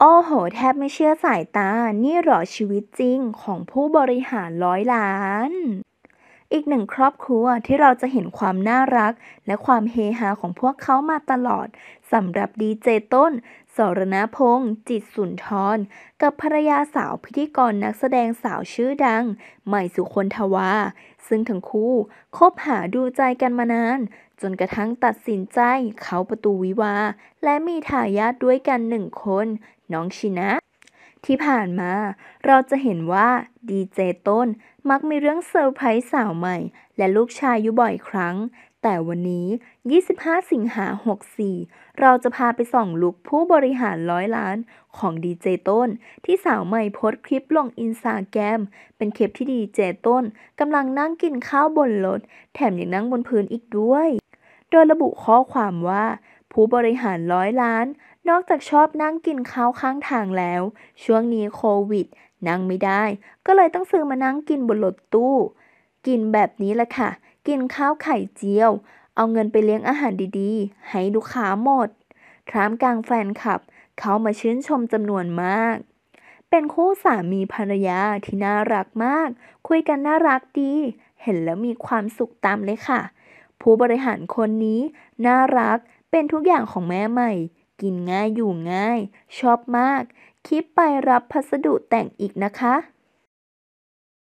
โอ้โห แทบไม่เชื่อสายตา นี่หรอชีวิตจริงของผู้บริหารร้อยล้านอีกหนึ่งครอบครัวที่เราจะเห็นความน่ารัก และความเฮฮาของพวกเขามาตลอดสำหรับดีเจต้น สรณพงศ์จิตสุนทร กับภรรยาสาวพิธีกรนักแสดงสาวชื่อดัง ใหม่สุคนทวา ซึ่งทั้งคู่คบหาดูใจกันมานาน จนกระทั่งตัดสินใจเขาประตูวิวาและมีทายาทด้วยกันหนึ่งคน น้องชินะที่ผ่านมา เราจะเห็นว่าดีเจต้นมักมีเรื่องเซอร์ไพรส์สาวใหม่ และลูกชายอยู่บ่อยครั้ง แต่วันนี้ 25 สิงหา 64 เราจะพาไปส่องลุกผู้บริหารร้อยล้าน ของดีเจต้น ที่สาวใหม่โพสคลิปลงอินสตาแกรมเป็นคลิปที่ดีเจต้นกำลังนั่งกินข้าวบนรถแถมยังนั่งบนพื้นอีกด้วย โดยระบุข้อความว่า ผู้บริหารร้อยล้านนอกจากชอบนั่งกินข้าวข้างทางแล้ว ช่วงนี้โควิด นั่งไม่ได้ ก็เลยต้องซื้อมานั่งกินบนรถตู้ กินแบบนี้แหละค่ะ กินข้าวไข่เจียว เอาเงินไปเลี้ยงอาหารดีๆ ให้ลูกค้าหมด ทรามกลางแฟนคลับ เขามาชื่นชมจำนวนมาก เป็นคู่สามีภรรยาที่น่ารักมาก คุยกันน่ารักดี เห็นแล้วมีความสุขตามเลยค่ะ ผู้บริหารคนนี้ น่ารัก เป็นทุกอย่างของแม่ใหม่กินง่ายอยู่ง่าย ชอบมาก คลิปไปรับพัสดุแต่งอีกนะคะ